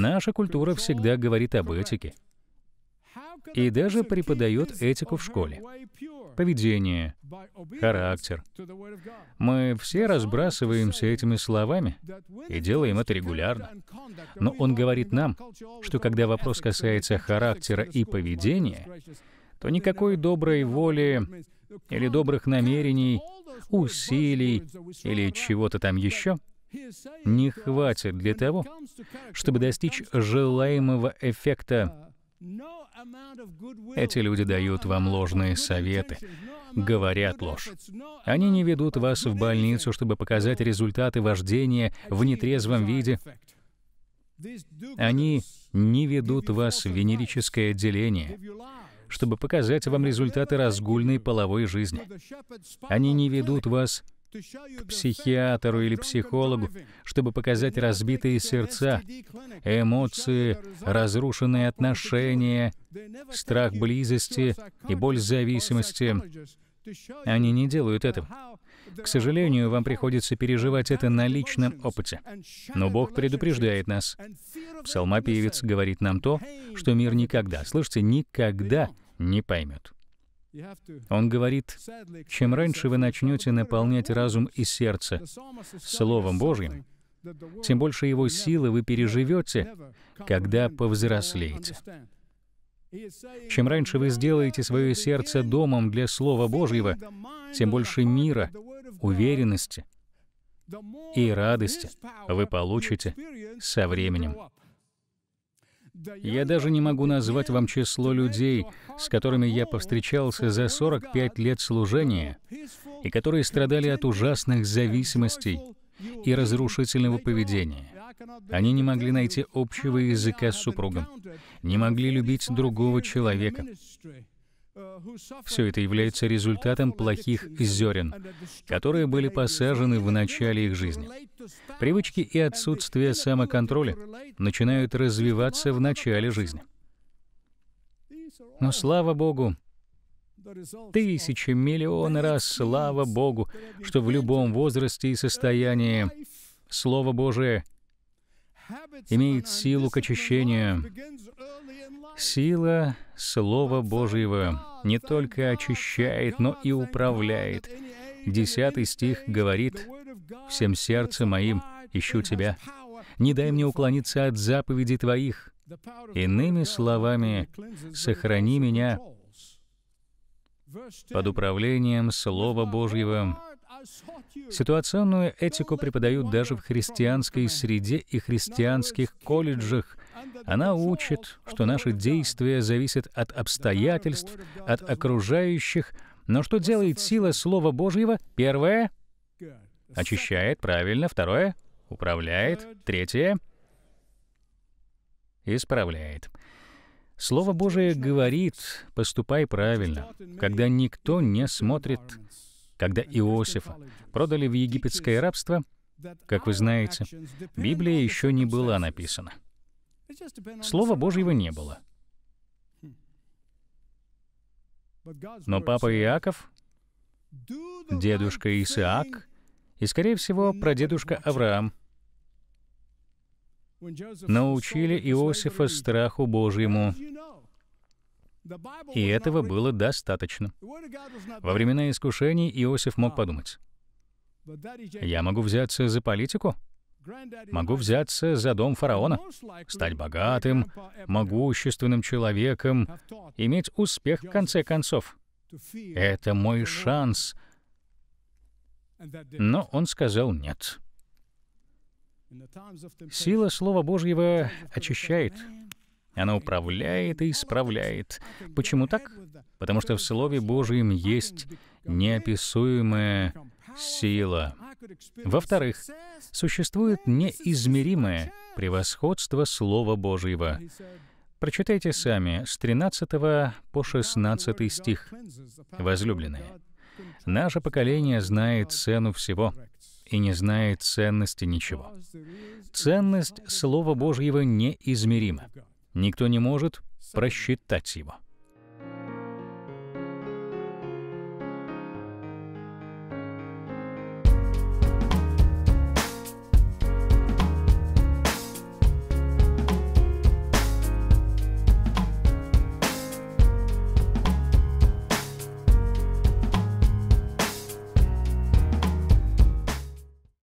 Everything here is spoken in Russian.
Наша культура всегда говорит об этике и даже преподает этику в школе. Поведение, характер. Мы все разбрасываемся этими словами и делаем это регулярно. Но он говорит нам, что когда вопрос касается характера и поведения, то никакой доброй воли или добрых намерений, усилий или чего-то там еще — не хватит для того, чтобы достичь желаемого эффекта. Эти люди дают вам ложные советы, говорят ложь. Они не ведут вас в больницу, чтобы показать результаты вождения в нетрезвом виде. Они не ведут вас в венерическое отделение, чтобы показать вам результаты разгульной половой жизни. Они не ведут вас психиатру или психологу, чтобы показать разбитые сердца, эмоции, разрушенные отношения, страх близости и боль зависимости. Они не делают этого. К сожалению, вам приходится переживать это на личном опыте. Но Бог предупреждает нас. Псалмопевец говорит нам то, что мир никогда, слышите, никогда не поймет. Он говорит, чем раньше вы начнете наполнять разум и сердце Словом Божьим, тем больше его силы вы переживете, когда повзрослеете. Чем раньше вы сделаете свое сердце домом для Слова Божьего, тем больше мира, уверенности и радости вы получите со временем. Я даже не могу назвать вам число людей, с которыми я повстречался за 45 лет служения, и которые страдали от ужасных зависимостей и разрушительного поведения. Они не могли найти общего языка с супругом, не могли любить другого человека. Все это является результатом плохих зерен, которые были посажены в начале их жизни. Привычки и отсутствие самоконтроля начинают развиваться в начале жизни. Но слава Богу, тысячи, миллионы раз слава Богу, что в любом возрасте и состоянии Слово Божие — имеет силу к очищению. Сила Слова Божьего не только очищает, но и управляет. Десятый стих говорит, «Всем сердцем моим ищу Тебя. Не дай мне уклониться от заповедей Твоих. Иными словами, сохрани меня под управлением Слова Божьего Ситуационную этику преподают даже в христианской среде и христианских колледжах. Она учит, что наши действия зависят от обстоятельств, от окружающих. Но что делает сила Слова Божьего? Первое — очищает, правильно. Второе — управляет. Третье — исправляет. Слово Божие говорит, поступай правильно, когда никто не смотрит когда Иосифа продали в египетское рабство, как вы знаете, Библия еще не была написана. Слова Божьего не было. Но папа Иаков, дедушка Исаак и, скорее всего, прадедушка Авраам научили Иосифа страху Божьему. И этого было достаточно. Во времена искушений Иосиф мог ah. подумать, «Я могу взяться за политику? Могу взяться за дом фараона, стать богатым, могущественным человеком, иметь успех в конце концов. Это мой шанс». Но он сказал «нет». Сила Слова Божьего очищает, она управляет и исправляет. Почему так? Потому что в Слове Божьем есть неописуемая сила. Во-вторых, существует неизмеримое превосходство Слова Божьего. Прочитайте сами с 13 по 16 стих. «Возлюбленные, наше поколение знает цену всего и не знает ценности ничего. Ценность Слова Божьего неизмерима. Никто не может просчитать его.